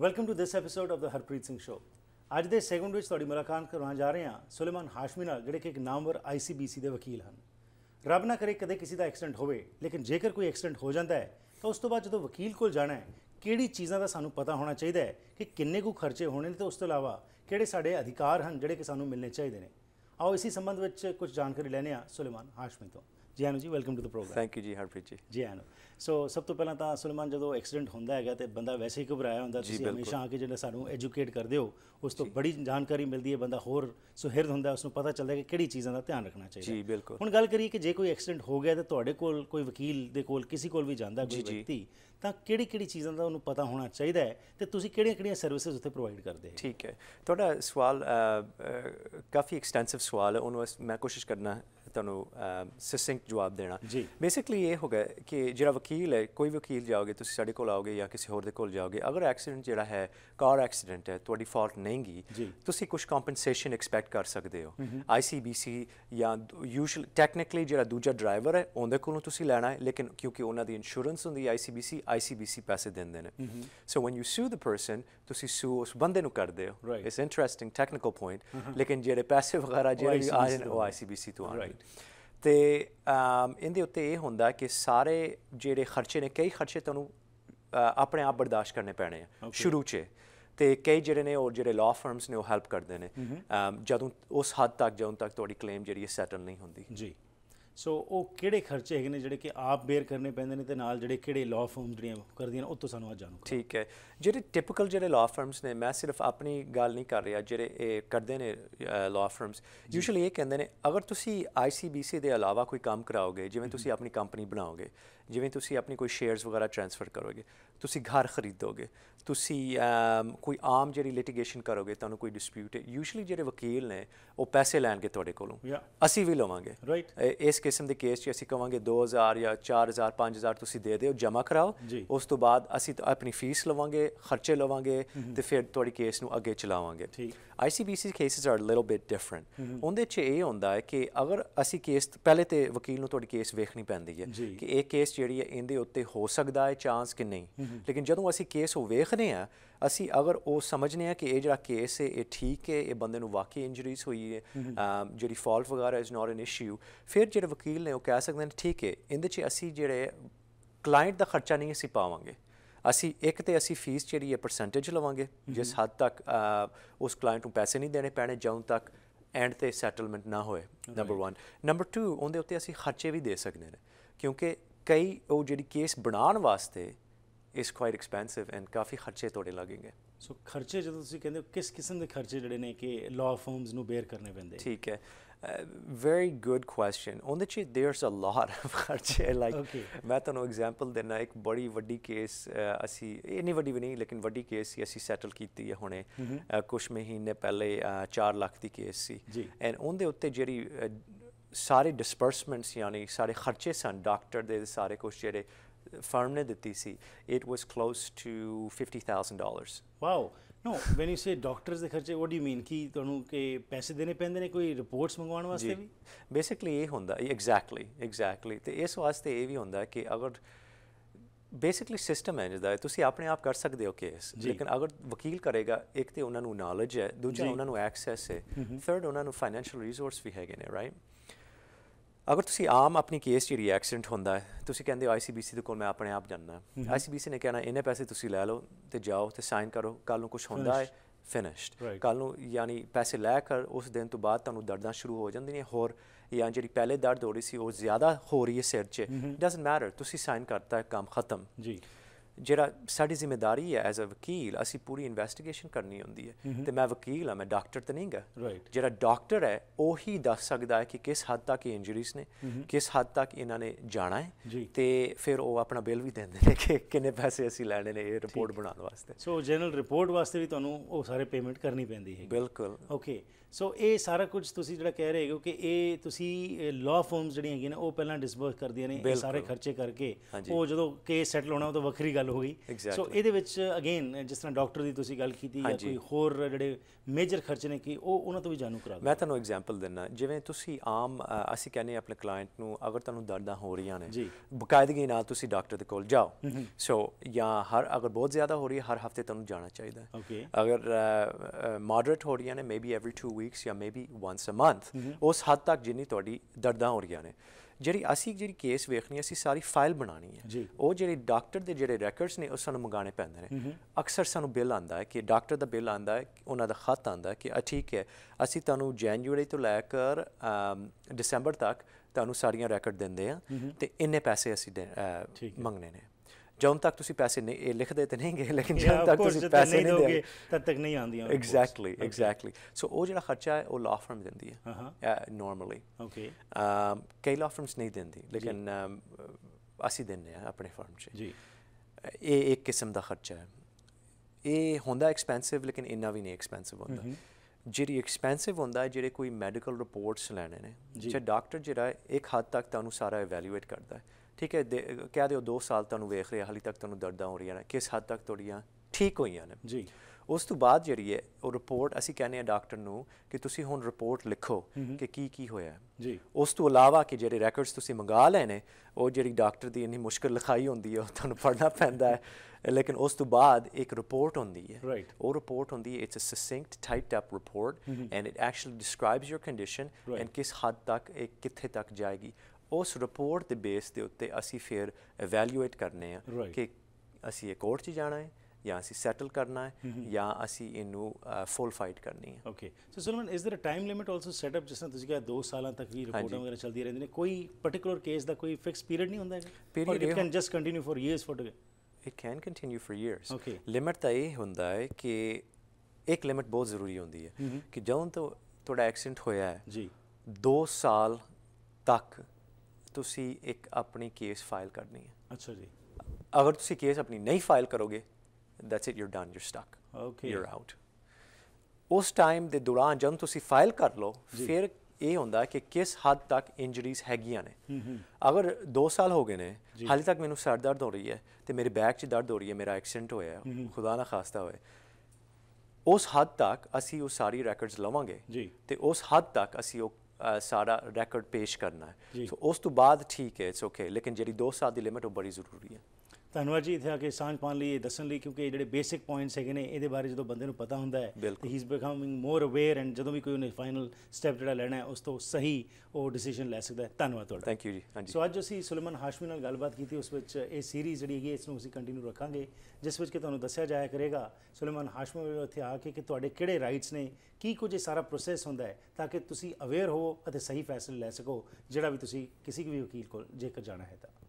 Welcome to this episode of the Harpreet Singh show ਅੱਜ ਦੇ segment ਵਿੱਚ ਤੁਹਾਡੀ ਮੁਲਾਕਾਤ ਕਰਵਾਉਣ ਜਾ ਰਹੇ ਹਾਂ ਸੁਲੇਮਾਨ ਹਾਸ਼ਮੀ ਨਾਲ ਜਿਹੜੇ ਕਿ ਇੱਕ ਨਾਮਵਰ ਆਈਸੀਬੀਸੀ ਦੇ ਵਕੀਲ ਹਨ ਰੱਬ ਨਾ ਕਰੇ ਕਦੇ ਕਿਸੇ ਦਾ ਐਕਸੀਡੈਂਟ ਹੋਵੇ ਲੇਕਿਨ ਜੇਕਰ ਕੋਈ ਐਕਸੀਡੈਂਟ ਹੋ ਜਾਂਦਾ ਹੈ ਤਾਂ ਉਸ ਤੋਂ ਬਾਅਦ ਜਦੋਂ ਵਕੀਲ ਕੋਲ ਜਾਣਾ ਹੈ ਕਿਹੜੀ ਚੀਜ਼ਾਂ ਦਾ ਸਾਨੂੰ ਪਤਾ ਹੋਣਾ ਚਾਹੀਦਾ ਹੈ ਕਿ ਕਿੰਨੇ ਕੁ ਖਰਚੇ ਹੋਣੇ ਨੇ ਤੇ ਉਸ ਤੋਂ ਇਲਾਵਾ ਕਿਹੜੇ ਸਾਡੇ ਅਧਿਕਾਰ ਹਨ ਜਿਹੜੇ ਕਿ ਸਾਨੂੰ ਮਿਲਣੇ ਚਾਹੀਦੇ ਨੇ ਆਓ ਇਸੇ ਸੰਬੰਧ ਵਿੱਚ ਕੁਝ ਜਾਣਕਾਰੀ ਲੈਣੇ ਆ ਸੁਲੇਮਾਨ ਹਾਸ਼ਮੀ ਤੋਂ Anu ji welcome to the program thank you ji Harpreet ਜੀ ਆਨੂ ਸੋ ਸਭ ਤੋਂ ਪਹਿਲਾਂ ਤਾਂ ਸੁਲੇਮਾਨ ਜਦੋਂ ਐਕਸੀਡੈਂਟ ਹੁੰਦਾ ਹੈਗਾ ਤੇ ਬੰਦਾ ਵੈਸੇ ਹੀ ਘਬਰਾਇਆ ਹੁੰਦਾ ਤੁਸੀਂ ਹਮੇਸ਼ਾ ਆ ਕੇ ਜਿਹੜਾ ਸਾਨੂੰ ਐਜੂਕੇਟ ਕਰਦੇ ਹੋ ਉਸ ਤੋਂ ਬੜੀ ਜਾਣਕਾਰੀ ਮਿਲਦੀ ਹੈ ਬੰਦਾ ਹੋਰ ਸੁਹਿਰਦ ਹੁੰਦਾ ਉਸ ਨੂੰ ਪਤਾ ਚੱਲਦਾ ਕਿ ਕਿਹੜੀ ਚੀਜ਼ਾਂ ਦਾ ਧਿਆਨ ਰੱਖਣਾ ਚਾਹੀਦਾ ਜੀ ਬਿਲਕੁਲ ਹੁਣ ਗੱਲ ਕਰੀਏ ਕਿ ਜੇ ਕੋਈ ਐਕਸੀਡੈਂਟ ਹੋ ਗਿਆ ਤੇ ਤੁਹਾਡੇ ਕੋਲ ਕੋਈ ਵਕੀਲ ਦੇ ਕੋਲ ਕਿਸੇ ਕੋਲ ਵੀ ਜਾਂਦਾ ਕੋਈ ਵਿਅਕਤੀ ਤਾਂ ਕਿਹੜੀ ਕਿਹੜੀ ਚੀਜ਼ਾਂ ਦਾ ਉਹਨੂੰ ਪਤਾ ਹੋਣਾ ਚਾਹੀਦਾ ਹੈ ਤੇ ਤੁਸੀਂ ਕਿਹੜੀਆਂ ਕਿਹੜੀਆਂ ਸਰਵਿਸਿਜ਼ ਉੱਥੇ ਪ੍ਰੋਵਾਈਡ ਕਰਦੇ ਹੋ ਠੀਕ ਹੈ ਤੁਹਾਡਾ ਸਵਾਲ ਕਾਫੀ ਐਕਸਟੈਂਸਿਵ ਸਵਾਲ ਹੈ ਉਹਨੂੰ ਮੈਂ ਕੋਸ਼ਿਸ਼ ਕਰਨਾ ਤੁਹਾਨੂੰ ਸਿਸੈਂਕਟ ਜਵਾਬ ਦੇਣਾ ਬੇਸਿਕਲੀ ਇਹ ਹੋ ਗਿਆ ਕਿ ਜਿਹੜਾ ਵਕੀਲ ਹੈ ਕੋਈ ਵਕੀਲ ਜਾਓਗੇ ਤੁਸੀਂ ਸਾਡੇ ਕੋਲ ਆਓਗੇ ਜਾਂ ਕਿਸੇ ਹੋਰ ਦੇ ਕੋਲ ਜਾਓਗੇ ਅਗਰ ਐਕਸੀਡੈਂਟ ਜਿਹੜਾ ਹੈ ਕਾਰ ਐਕਸੀਡੈਂਟ ਹੈ ਤੁਹਾਡੀ ਫਾਲਟ ਨਹੀਂਗੀ ਤੁਸੀਂ ਕੁਝ ਕੰਪਨਸੇਸ਼ਨ ਐਕਸਪੈਕਟ ਕਰ ਸਕਦੇ ਹੋ ਆਈਸੀਬੀਸੀ ਜਾਂ ਯੂਜੂਅਲ ਟੈਕਨੀਕਲੀ ਜਿਹੜਾ ਦੂਜਾ ਡਰਾਈਵਰ ਹੈ ਉਹਦੇ ਕੋਲੋਂ ਤੁਸੀਂ ਲੈਣਾ ਹੈ ਲੇਕਿਨ ਕਿਉਂਕਿ ਉਹਨਾਂ ਦੀ ਇੰਸ਼ੋਰੈਂਸ ਹੁੰਦੀ ਆਈਸੀਬੀਸੀ ਆਈਸੀਬੀਸੀ ਪੈਸੇ ਦਿੰਦੇ ਨੇ ਸੋ ਵੈਨ ਯੂ ਸੂ ਦ ਪਰਸਨ ਤੁਸੀਂ ਸੂ ਉਸ ਬੰਦੇ ਨੂੰ ਕਰਦੇ ਹੋ ਇਟਸ ਇੰਟਰਸਟਿੰਗ ਟੈਕਨੀਕਲ ਪੁਆਇੰਟ ਲੇਕਿਨ ਜਿਹੜੇ ਪੈਸੇ ਵਗੈਰਾ ਜਿਹੜੇ ਆਏ ਨੇ ਉਹ ਆਈਸੀਬੀਸੀ ਤੋਂ ਆਣਗੇ ਤੇ ਇਹਦੇ ਉੱਤੇ ਇਹ ਹੁੰਦਾ ਕਿ ਸਾਰੇ ਜਿਹੜੇ ਖਰਚੇ ਨੇ ਕਈ ਖਰਚੇ ਤੁਹਾਨੂੰ ਆਪਣੇ ਆਪ ਬਰਦਾਸ਼ਤ ਕਰਨੇ ਪੈਣੇ ਆ ਸ਼ੁਰੂ 'ਚ ਤੇ ਕਈ ਜਿਹੜੇ ਨੇ ਉਹ ਜਿਹੜੇ ਲਾਅ ਫਰਮਸ ਨੇ ਉਹ ਹੈਲਪ ਕਰਦੇ ਨੇ mm-hmm. ਜਦੋਂ ਉਸ ਹੱਦ ਤੱਕ ਜਦੋਂ ਤੱਕ ਤੁਹਾਡੀ ਕਲੇਮ ਜਿਹੜੀ ਸੈਟਲ ਨਹੀਂ ਹੁੰਦੀ ਜੀ ਸੋ ਉਹ ਕਿਹੜੇ ਖਰਚੇ ਹੈਗੇ ਨੇ ਜਿਹੜੇ ਕਿ ਆਪ ਬੇਅਰ ਕਰਨੇ ਪੈਂਦੇ ਨੇ ਤੇ ਨਾਲ ਜਿਹੜੇ ਕਿਹੜੇ ਲਾਅ ਫਰਮ ਜਿਹੜੀਆਂ ਕਰਦੀਆਂ ਨੇ ਉਹ ਤੋਂ ਸਾਨੂੰ ਅੱਜ ਜਾਣੂ ਠੀਕ ਹੈ ਜਿਹੜੇ ਟਿਪੀਕਲ ਜਿਹੜੇ ਲਾਅ ਫਰਮਸ ਨੇ ਮੈਂ ਸਿਰਫ ਆਪਣੀ ਗੱਲ ਨਹੀਂ ਕਰ ਰਿਹਾ ਜਿਹੜੇ ਇਹ ਕਰਦੇ ਨੇ ਲਾਅ ਫਰਮਸ ਯੂਜੂਲੀ ਇਹ ਕਹਿੰਦੇ ਨੇ ਅਗਰ ਤੁਸੀਂ ਆਈਸੀਬੀਸੀ ਦੇ ਇਲਾਵਾ ਕੋਈ ਕੰਮ ਕਰਾਓਗੇ ਜਿਵੇਂ ਤੁਸੀਂ ਆਪਣੀ ਕੰਪਨੀ ਬਣਾਓਗੇ ਜਿਵੇਂ ਤੁਸੀਂ ਆਪਣੀ ਕੋਈ ਸ਼ੇਅਰਸ ਵਗੈਰਾ ਟ੍ਰਾਂਸਫਰ ਕਰੋਗੇ ਤੁਸੀਂ ਘਰ ਖਰੀਦੋਗੇ ਤੁਸੀਂ ਕੋਈ ਆਮ ਜਿਹੜੀ ਲਿਟੀਗੇਸ਼ਨ ਕਰੋਗੇ ਤੁਹਾਨੂੰ ਕੋਈ ਡਿਸਪਿਊਟ ਹੈ ਯੂਜੂਲੀ ਜਿਹੜੇ ਵਕੀਲ ਨੇ ਉਹ ਪੈਸੇ ਲੈਣਗੇ ਤੁਹਾਡੇ ਕੋਲੋਂ ਅਸੀਂ ਵੀ ਲਵਾਂਗੇ ਇਸ ਕਿਸਮ ਦੇ ਕੇਸ 'ਚ ਅਸੀਂ ਕਵਾਂਗੇ 2000 ਜਾਂ 4000 5000 ਤੁਸੀਂ ਦੇ ਦਿਓ ਜਮ੍ਹਾਂ ਕਰਾਓ ਉਸ ਤੋਂ ਬਾਅਦ ਅਸੀਂ ਆਪਣੀ ਫੀਸ ਲਵਾਂਗੇ ਖਰਚੇ ਲਵਾਂਗੇ ਤੇ ਫਿਰ ਤੁਹਾਡੀ ਕੇਸ ਨੂੰ ਅੱਗੇ ਚਲਾਵਾਂਗੇ ICBC cases are a little bit different. ਉਹਦੇ 'ਚ ਇਹ ਹੁੰਦਾ ਹੈ ਕਿ ਅਗਰ ਅਸੀਂ ਕੇਸ ਪਹਿਲੇ ਤੇ ਵਕੀਲ ਨੂੰ ਤੁਹਾਡੀ ਕੇਸ ਵੇਖਣੀ ਪੈਂਦੀ ਹੈ ਕਿ ਇਹ ਕੇਸ ਜਿਹੜੀ ਹੈ ਇਹਦੇ ਉੱਤੇ ਹੋ ਸਕਦਾ ਹੈ ਚਾਂਸ ਕਿ ਨਹੀਂ ਲੇਕਿਨ ਜਦੋਂ ਅਸੀਂ ਕੇਸ ਉਹ ਵੇਖਦੇ ਆ ਅਸੀਂ ਅਗਰ ਉਹ ਸਮਝਨੇ ਆ ਕਿ ਇਹ ਜਿਹੜਾ ਕੇਸ ਹੈ ਇਹ ਠੀਕ ਹੈ ਇਹ ਬੰਦੇ ਨੂੰ ਵਾਕਈ ਇੰਜਰੀਜ਼ ਹੋਈ ਹੈ ਜਿਹੜੀ ਫਾਲਟ ਵਗੈਰਾ ਇਜ਼ ਨਾਟ ਐਨ ਇਸ਼ੂ ਫਿਰ ਜਿਹੜੇ ਵਕੀਲ ਨੇ ਉਹ ਕਹਿ ਸਕਦੇ ਨੇ ਠੀਕ ਹੈ ਇਹਦੇ 'ਚ ਅਸੀਂ ਜਿਹੜੇ ਕਲਾਇੰਟ ਦਾ ਖਰਚਾ ਨਹੀਂ ਅਸੀਂ ਪਾਵਾਂਗੇ ਅਸੀਂ ਇੱਕ ਤੇ ਅਸੀਂ ਫੀਸ ਜਿਹੜੀ ਹੈ ਪਰਸੈਂਟੇਜ ਲਵਾਂਗੇ ਜਿਸ ਹੱਦ ਤੱਕ ਉਸ ਕਲਾਇੰਟ ਨੂੰ ਪੈਸੇ ਨਹੀਂ ਦੇਣੇ ਪੈਣੇ ਜਦੋਂ ਤੱਕ ਐਂਡ ਤੇ ਸੈਟਲਮੈਂਟ ਨਾ ਹੋਏ ਨੰਬਰ 1 ਨੰਬਰ 2 ਉਹਦੇ ਉੱਤੇ ਅਸੀਂ ਖਰਚੇ ਵੀ ਦੇ ਸਕਦੇ ਨੇ ਕਿਉਂਕਿ ਕਈ ਉਹ ਜਿਹੜੀ ਕੇਸ ਬਣਾਉਣ ਵਾਸਤੇ ਇਸ ਕੁਆਇਟ ਐਕਸਪੈਂਸਿਵ ਐਂਡ ਕਾਫੀ ਖਰਚੇ ਤੁਹਾਡੇ ਲੱਗेंगे ਸੋ ਖਰਚੇ ਜਦੋਂ ਤੁਸੀਂ ਕਹਿੰਦੇ ਹੋ ਕਿਸ ਕਿਸਮ ਦੇ ਖਰਚੇ ਜਿਹੜੇ ਨੇ ਕਿ ਲਾਅ ਫਰਮਸ ਨੂੰ ਬੇਅਰ ਕਰਨੇ ਪੈਂਦੇ ਠੀਕ ਹੈ ਵੈਰੀ ਗੁੱਡ ਕੁਐਸਚਨ ਉਹਦੇ ਚ ਦੇਅਰਸ ਅ ਲੋਟ ਆਫ ਖਰਚੇ ਲਾਈਕ ਮੈਂ ਤੁਹਾਨੂੰ ਐਗਜ਼ਾਮਪਲ ਦੇਣਾ ਇੱਕ ਬੜੀ ਵੱਡੀ ਕੇਸ ਅਸੀਂ ਇੰਨੀ ਵੱਡੀ ਵੀ ਨਹੀਂ ਲੇਕਿਨ ਵੱਡੀ ਕੇਸ ਸੀ ਅਸੀਂ ਸੈਟਲ ਕੀਤੀ ਹੈ ਹੁਣੇ ਕੁਝ ਮਹੀਨੇ ਪਹਿਲੇ 4 ਲੱਖ ਦੀ ਕੇਸ ਸੀ ਐਂਡ ਉਹਦੇ ਉੱਤੇ ਜਿਹੜੀ ਸਾਰੇ ਡਿਸਪਰਸਮੈਂਟਸ ਯਾਨੀ ਸਾਰੇ ਖਰਚੇ ਸਨ ਡਾਕਟਰ ਦੇ ਸਾਰੇ ਕੁਝ ਜਿਹੜੇ ਫਰਮ ਨੇ ਦਿੱਤੀ ਸੀ it was close to 50000 dollars wow no when you say doctors ਦੇ ਖਰਚੇ ਵਾਟ ਡੂ ਯੂ ਮੀਨ ਕਿ ਤੁਹਾਨੂੰ ਕਿ ਪੈਸੇ ਦੇਣੇ ਪੈਂਦੇ ਨੇ ਕੋਈ ਰਿਪੋਰਟਸ ਮੰਗਵਾਉਣ ਵਾਸਤੇ ਵੀ ਬੇਸਿਕਲੀ ਇਹ ਹੁੰਦਾ ਐਗਜ਼ੈਕਟਲੀ ਐਗਜ਼ੈਕਟਲੀ ਤੇ ਇਸ ਵਾਸਤੇ ਇਹ ਵੀ ਹੁੰਦਾ ਕਿ ਅਗਰ ਬੇਸਿਕਲੀ ਸਿਸਟਮ ਹੈ ਜਿਹਦਾ ਤੁਸੀਂ ਆਪਣੇ ਆਪ ਕਰ ਸਕਦੇ ਹੋ ਕੇਸ ਲੇਕਿਨ ਅਗਰ ਵਕੀਲ ਕਰੇਗਾ ਇੱਕ ਤੇ ਉਹਨਾਂ ਨੂੰ ਨੌਲੇਜ ਹੈ ਦੂਜਾ ਉਹਨਾਂ ਨੂੰ ਐਕਸੈਸ ਹੈ ਥਰਡ ਉਹਨਾਂ ਨੂੰ ਫਾਈਨੈਂਸ਼ੀਅਲ ਰਿਸੋਰਸ ਵੀ ਹੈਗੇ ਨੇ ਰਾਈਟ ਅਗਰ ਤੁਸੀਂ ਆਮ ਆਪਣੀ ਕੇਸ ਜਿਹੜੀ ਐਕਸੀਡੈਂਟ ਹੁੰਦਾ ਹੈ ਤੁਸੀਂ ਕਹਿੰਦੇ ਹੋ ਆਈਸੀਬੀਸੀ ਦੇ ਕੋਲ ਮੈਂ ਆਪਣੇ ਆਪ ਜਾਣਾ ਆਈਸੀਬੀਸੀ ਨੇ ਕਹਿਣਾ ਇਹਨੇ ਪੈਸੇ ਤੁਸੀਂ ਲੈ ਲਓ ਤੇ ਜਾਓ ਤੇ ਸਾਈਨ ਕਰੋ ਕੱਲ ਨੂੰ ਕੁਝ ਹੁੰਦਾ ਹੈ ਫਿਨਿਸ਼ਡ ਕੱਲ ਨੂੰ ਯਾਨੀ ਪੈਸੇ ਲੈ ਕੇ ਉਸ ਦਿਨ ਤੋਂ ਬਾਅਦ ਤੁਹਾਨੂੰ ਦਰਦਾਂ ਸ਼ੁਰੂ ਹੋ ਜਾਂਦੀਆਂ ਨੇ ਹੋਰ ਜਾਂ ਜਿਹੜੀ ਪਹਿਲੇ ਦਰਦ ਹੋ ਰਹੀ ਸੀ ਉਹ ਜ਼ਿਆਦਾ ਹੋ ਰਹੀ ਹੈ ਸਿਰ 'ਚ ਡਸਨਟ ਮੈਟਰ ਤੁਸੀਂ ਸਾਈਨ ਕਰਤਾ ਕੰਮ ਖਤਮ ਜੀ ਜਿਹੜਾ ਸਾਡੀ ਜ਼ਿੰਮੇਵਾਰੀ ਹੈ ਐਜ਼ ਅ ਵਕੀਲ ਅਸੀਂ ਪੂਰੀ ਇਨਵੈਸਟੀਗੇਸ਼ਨ ਕਰਨੀ ਹੁੰਦੀ ਹੈ ਤੇ ਮੈਂ ਵਕੀਲ ਹਾਂ ਮੈਂ ਡਾਕਟਰ ਤਾਂ ਨਹੀਂ ਗਾ ਜਿਹੜਾ ਡਾਕਟਰ ਹੈ ਉਹੀ ਦੱਸ ਸਕਦਾ ਹੈ ਕਿ ਕਿਸ ਹੱਦ ਤੱਕ ਇੰਜਰੀਜ਼ ਨੇ ਕਿਸ ਹੱਦ ਤੱਕ ਇਹਨਾਂ ਨੇ ਜਾਣਾ ਹੈ ਤੇ ਫਿਰ ਉਹ ਆਪਣਾ ਬਿੱਲ ਵੀ ਦਿੰਦੇ ਨੇ ਕਿ ਕਿੰਨੇ ਪੈਸੇ ਅਸੀਂ ਲੈਣੇ ਨੇ ਇਹ ਰਿਪੋਰਟ ਬਣਾਉਣ ਵਾਸਤੇ ਸੋ ਜਨਰਲ ਰਿਪੋਰਟ ਵਾਸਤੇ ਵੀ ਤੁਹਾਨੂੰ ਉਹ ਸਾਰੇ ਪੇਮੈਂਟ ਕਰਨੀ ਪੈਂਦੀ ਹੈ ਬਿਲਕੁਲ ਓਕੇ ਸੋ ਇਹ ਸਾਰਾ ਕੁਝ ਤੁਸੀਂ ਜਿਹੜਾ ਕਹਿ ਰਹੇ ਹੋ ਕਿ ਇਹ ਤੁਸੀਂ ਲਾਅ ਫਰਮਸ ਜਿਹੜੀਆਂ ਹੈਗੀਆਂ ਨੇ ਉਹ ਪਹਿਲਾਂ ਡਿਸਬਰਸ ਕਰਦੀਆਂ ਨੇ ਇਹ ਸਾਰੇ ਖਰਚੇ ਕਰਕੇ ਉਹ ਜਦੋਂ ਕੇਸ ਸੈਟਲ ਹੋਣਾ ਉਹ ਤਾਂ ਵੱਖਰੀ ਗੱਲ ਹੋ ਗਈ ਸੋ ਇਹਦੇ ਵਿੱਚ ਅਗੇਨ ਜਿਸ ਤਰ੍ਹਾਂ ਡਾਕਟਰ ਦੀ ਤੁਸੀਂ ਗੱਲ ਕੀਤੀ ਜਾਂ ਕੋਈ ਹੋਰ ਜਿਹੜੇ ਮੇਜਰ ਖਰਚੇ ਨੇ ਕਿ ਉਹ ਉਹਨਾਂ ਤੋਂ ਵੀ ਜਾਣੂ ਕਰਾ ਮੈਂ ਤੁਹਾਨੂੰ ਐਗਜ਼ਾਮਪਲ ਦਿੰਨਾ ਜਿਵੇਂ ਤੁਸੀਂ ਆਮ ਅਸੀਂ ਕਹਿੰਦੇ ਆਪਣੇ ਕਲਾਇੰਟ ਨੂੰ ਅਗਰ ਤੁਹਾਨੂੰ ਦਰਦਾਂ ਹੋ ਰਹੀਆਂ ਨੇ ਬਕਾਇਦਗੀ ਨਾਲ ਤੁਸੀਂ ਡਾਕਟਰ ਦੇ ਕੋਲ ਜਾਓ ਸੋ ਜਾਂ ਹਰ ਅਗਰ ਬਹੁਤ ਜ਼ਿਆਦਾ ਹੋ ਰਹੀ ਹੈ ਹਰ ਹਫਤੇ ਤੁਹਾਨੂੰ ਜਾਣਾ ਚਾਹੀਦਾ ਹੈ ਅਗਰ ਮਾਡਰੇਟ ਹੋ ਰਹੀਆਂ ਨੇ ਮੇਬੀ ਐਵਰੀ 2 ਵੀਕਸ ਜਾਂ ਮੇਬੀ ਵਾਂਸ ਅ ਮੰਥ ਉਸ ਹੱਦ ਤੱਕ ਜਿੰਨੀ ਤੁਹਾਡੀ ਦਰਦਾਂ ਹੋ ਰਹੀਆਂ ਨੇ ਜਿਹੜੀ ਅਸੀਂ ਜਿਹੜੀ ਕੇਸ ਵੇਖਣੀ ਅਸੀਂ ਸਾਰੀ ਫਾਈਲ ਬਣਾਣੀ ਹੈ ਉਹ ਜਿਹੜੇ ਡਾਕਟਰ ਦੇ ਜਿਹੜੇ ਰੈਕੋਰਡਸ ਨੇ ਉਹ ਸਾਨੂੰ ਮੰਗਾਣੇ ਪੈਂਦੇ ਨੇ mm-hmm. ਅਕਸਰ ਸਾਨੂੰ ਬਿੱਲ ਆਂਦਾ ਹੈ ਕਿ ਡਾਕਟਰ ਦਾ ਬਿੱਲ ਆਂਦਾ ਹੈ ਉਹਨਾਂ ਦਾ ਖਤ ਆਂਦਾ ਹੈ ਕਿ ਆ ਠੀਕ ਹੈ ਅਸੀਂ ਤੁਹਾਨੂੰ ਜਨੂਅਰੀ ਤੋਂ ਲੈ ਕੇ ਡਿਸੰਬਰ ਤੱਕ ਤੁਹਾਨੂੰ ਸਾਰੀਆਂ ਰੈਕੋਰਡ ਦਿੰਦੇ ਆ mm-hmm. ਤੇ ਇੰਨੇ ਪੈਸੇ ਅਸੀਂ ਮੰਗਨੇ ਨੇ ਜਦੋਂ ਤੱਕ ਤੁਸੀਂ ਪੈਸੇ ਨਹੀਂ ਲਿਖਦੇ ਤੇ ਨਹੀਂਗੇ ਲੇਕਿਨ ਜਦੋਂ ਤੱਕ ਤੁਸੀਂ ਪੈਸੇ ਨਹੀਂ ਦੋਗੇ ਤਦ ਤੱਕ ਨਹੀਂ ਆਉਂਦੀਆਂ ਐਗਜ਼ੈਕਟਲੀ ਐਗਜ਼ੈਕਟਲੀ ਸੋ ਉਹ ਜਿਹੜਾ ਖਰਚਾ ਹੈ ਉਹ ਲਾਅ ਫਰਮ ਦਿੰਦੀ ਹੈ ਹਾਂ ਨਾਰਮਲੀ ਓਕੇ ਕਈ ਲਾਅ ਫਰਮਸ ਨਹੀਂ ਦਿੰਦੀ ਲੇਕਿਨ um, ਅਸੀਂ ਦਿੰਨੇ ਆ ਆਪਣੇ ਫਰਮ 'ਚ ਜੀ ਇਹ ਇੱਕ ਕਿਸਮ ਦਾ ਖਰਚਾ ਹੈ ਇਹ ਹੁੰਦਾ ਐਕਸਪੈਂਸਿਵ ਲੇਕਿਨ ਇਨਾ ਵੀ ਨਹੀਂ ਐਕਸਪੈਂਸਿਵ ਹੁੰਦਾ mm-hmm। ਜਿਹੜੀ ਐਕਸਪੈਂਸਿਵ ਹੁੰਦਾ ਜਿਹੜੇ ਕੋਈ ਮੈਡੀਕਲ ਰਿਪੋਰਟਸ ਲੈਣੇ ਨੇ ਜੇ ਡਾਕਟਰ ਜਿਹੜਾ ਇੱਕ ਹੱਦ ਤੱਕ ਤੁਹਾਨੂੰ ਸਾਰਾ ਇਵੈਲੂਏਟ ਕਰਦਾ ਹੈ ਠੀਕ ਹੈ ਕਹਿ ਦਿਓ 2 ਸਾਲ ਤੁਹਾਨੂੰ ਵੇਖ ਰਿਹਾ ਹਾਲੇ ਤੱਕ ਤੁਹਾਨੂੰ ਦਰਦਾਂ ਹੋ ਰਹੀਆਂ ਨੇ ਕਿਸ ਹੱਦ ਤੱਕ ਤੁਹਾਡੀਆਂ ਠੀਕ ਹੋਈਆਂ ਨੇ ਜੀ ਉਸ ਤੋਂ ਬਾਅਦ ਜਿਹੜੀ ਹੈ ਉਹ ਰਿਪੋਰਟ ਅਸੀਂ ਕਹਿੰਦੇ ਆ ਡਾਕਟਰ ਨੂੰ ਕਿ ਤੁਸੀਂ ਹੁਣ ਰਿਪੋਰਟ ਲਿਖੋ ਕਿ ਕੀ ਕੀ ਹੋਇਆ ਜੀ ਉਸ ਤੋਂ ਇਲਾਵਾ ਕਿ ਜਿਹੜੇ ਰੈਕੋਰਡਸ ਤੁਸੀਂ ਮੰਗਾ ਨੇ ਉਹ ਜਿਹੜੀ ਡਾਕਟਰ ਦੀ ਇੰਨੀ ਮੁਸ਼ਕਲ ਲਿਖਾਈ ਹੁੰਦੀ ਹੈ ਉਹ ਤੁਹਾਨੂੰ ਪੜਨਾ ਪੈਂਦਾ ਹੈ ਲੇਕਿਨ ਉਸ ਤੋਂ ਬਾਅਦ ਇੱਕ ਰਿਪੋਰਟ ਹੁੰਦੀ ਹੈ ਉਹ ਰਿਪੋਰਟ ਹੁੰਦੀ ਹੈ it's a succinct typed up report and it actually describes your condition and ਕਿਸ ਹੱਦ ਤੱਕ ਇਹ ਕਿੱਥੇ ਤੱਕ ਜਾਏਗੀ ਉਸ ਰਿਪੋਰਟ ਦੇ ਬੇਸ ਦੇ ਉੱਤੇ ਅਸੀਂ ਫਿਰ ਇਵੈਲੂਏਟ ਕਰਨੇ ਆ ਕਿ ਅਸੀਂ ਇਹ ਕੋਰਟ 'ਚ ਜਾਣਾ ਹੈ ਜਾਂ ਅਸੀਂ ਸੈਟਲ ਕਰਨਾ ਹੈ ਜਾਂ ਅਸੀਂ ਇਹਨੂੰ ਫੁੱਲ ਫਾਈਟ ਕਰਨੀ ਹੈ okay so Salman is there a time limit also set up ਜਿਸ ਤਰ੍ਹਾਂ ਤੁਸੀਂ ਕਿਹਾ 2 ਸਾਲਾਂ ਤੱਕ ਵੀ ਰਿਪੋਰਟਾਂ ਵਗੈਰਾ ਚਲਦੀ ਰਹਿੰਦੀਆਂ ਨੇ ਕੋਈ ਪਾਰਟਿਕੂਲਰ ਕੇਸ ਦਾ ਕੋਈ ਫਿਕਸ ਪੀਰੀਅਡ ਨਹੀਂ ਹੁੰਦਾ ਹੈਗਾ ਔਰ it can just continue for years for it can continue for years limit ਤਾਂ ਇਹ ਹੁੰਦਾ ਹੈ ਕਿ ਇੱਕ ਲਿਮਿਟ ਬਹੁਤ ਜ਼ਰੂਰੀ ਹੁੰਦੀ ਹੈ ਕਿ ਜਦੋਂ ਤੋਂ ਤੁਹਾਡਾ ਐਕਸੀਡੈਂਟ ਹੋਇਆ ਹੈ ਜੀ 2 ਸਾਲ ਤੱਕ ਤੁਸੀਂ ਇੱਕ ਆਪਣੀ ਕੇਸ ਫਾਈਲ ਕਰਨੀ ਹੈ ਅੱਛਾ ਜੀ ਅਗਰ ਤੁਸੀਂ ਕੇਸ ਆਪਣੀ ਨਹੀਂ ਫਾਈਲ ਕਰੋਗੇ that's it you're done you're stuck okay you're out ਉਸ ਟਾਈਮ ਦੇ ਦੌਰਾਨ ਜਦੋਂ ਤੁਸੀਂ ਫਾਈਲ ਕਰ ਲਓ ਫਿਰ ਇਹ ਹੁੰਦਾ ਕਿ ਕਿਸ ਹੱਦ ਤੱਕ ਇੰਜਰੀਜ਼ ਹੈਗੀਆਂ ਨੇ ਅਗਰ 2 ਸਾਲ ਹੋ ਗਏ ਨੇ ਹਾਲੇ ਤੱਕ ਮੈਨੂੰ ਸਿਰ ਦਰਦ ਹੋ ਰਹੀ ਹੈ ਤੇ ਮੇਰੇ ਬੈਕ 'ਚ ਦਰਦ ਹੋ ਰਹੀ ਹੈ ਮੇਰਾ ਐਕਸੀਡੈਂਟ ਹੋਇਆ ਖੁਦਾ ਨਾ ਖਾਸਤਾ ਹੋਏ ਉਸ ਹੱਦ ਤੱਕ ਅਸੀਂ ਉਹ ਸਾਰੀ ਰੈਕੋਰਡਸ ਲਵਾਂਗੇ ਤੇ ਉਸ ਹੱਦ ਤੱਕ ਅਸੀਂ ਉਹ ਸਾਰਾ ਰੈਕੋਰਡ ਪੇਸ਼ ਕਰਨਾ ਹੈ ਸੋ ਉਸ ਤੋਂ ਬਾਅਦ ਠੀਕ ਹੈ ਇਟਸ ਓਕੇ ਲੇਕਿਨ ਜਿਹੜੀ 2 ਸਾਲ ਦੀ ਲਿਮਟ ਉਹ ਬੜੀ ਜ਼ਰੂਰੀ ਹੈ ਧੰਨਵਾਦ ਜੀ ਇਥੇ ਆ ਕੇ ਸਾਂਝ ਪਾਣ ਲਈ ਇਹ ਦੱਸਣ ਲਈ ਕਿਉਂਕਿ ਜਿਹੜੇ ਬੇਸਿਕ ਪੁਆਇੰਟਸ ਹੈਗੇ ਨੇ ਇਹਦੇ ਬਾਰੇ ਜਦੋਂ ਬੰਦੇ ਨੂੰ ਪਤਾ ਹੁੰਦਾ ਹੈ ਤੇ ਹੀ ਇਸ ਬਿਕਮਿੰਗ ਮੋਰ ਅਵੇਅਰ ਐਂਡ ਜਦੋਂ ਵੀ ਕੋਈ ਉਹਨੇ ਫਾਈਨਲ ਸਟੈਪ ਜਿਹੜਾ ਲੈਣਾ ਹੈ ਉਸ ਤੋਂ ਸਹੀ ਉਹ ਡਿਸੀਜਨ ਲੈ ਸਕਦਾ ਹੈ ਧੰਨਵਾਦ ਤੁਹਾਡਾ ਥੈਂਕ ਯੂ ਜੀ ਹਾਂਜੀ ਸੋ ਅੱਜ ਅਸੀਂ ਸੁਲੇਮਨ ਹਾਸ਼ਮੀ ਨਾਲ ਗੱਲਬਾਤ ਕੀਤੀ ਉਸ ਵਿੱਚ ਇਹ ਸੀਰੀਜ਼ ਜਿਹੜੀ ਹੈ ਇਸ ਨੂੰ ਅਸੀਂ ਕੰਟੀਨਿਊ ਰੱਖਾਂਗੇ ਜਿਸ ਵਿੱਚ ਕਿ ਤੁਹਾਨੂੰ ਦੱਸਿਆ ਜਾਇਆ ਕਰੇਗਾ ਸੁਲੇਮਨ ਹਾਸ਼ਮੀ ਵੀ ਉੱਥੇ ਆ ਕੇ ਕਿ ਤੁਹਾਡੇ ਕਿਹੜੇ ਰਾਈਟਸ ਨੇ ਕੀ ਕੁਝ ਇਹ ਸਾਰਾ ਪ੍ਰੋਸੈਸ ਹੁੰਦਾ ਹੈ ਤਾਂ ਕਿ ਤੁਸੀਂ ਅਵੇਅਰ ਹੋ ਅਤੇ ਸਹੀ ਫੈਸਲਾ ਲੈ ਸਕੋ ਜਿਹੜਾ ਵੀ ਤੁਸੀਂ ਕਿਸੇ ਵੀ ਵਕੀਲ ਕੋਲ ਜੇਕਰ ਜਾਣਾ ਹੈ ਤਾਂ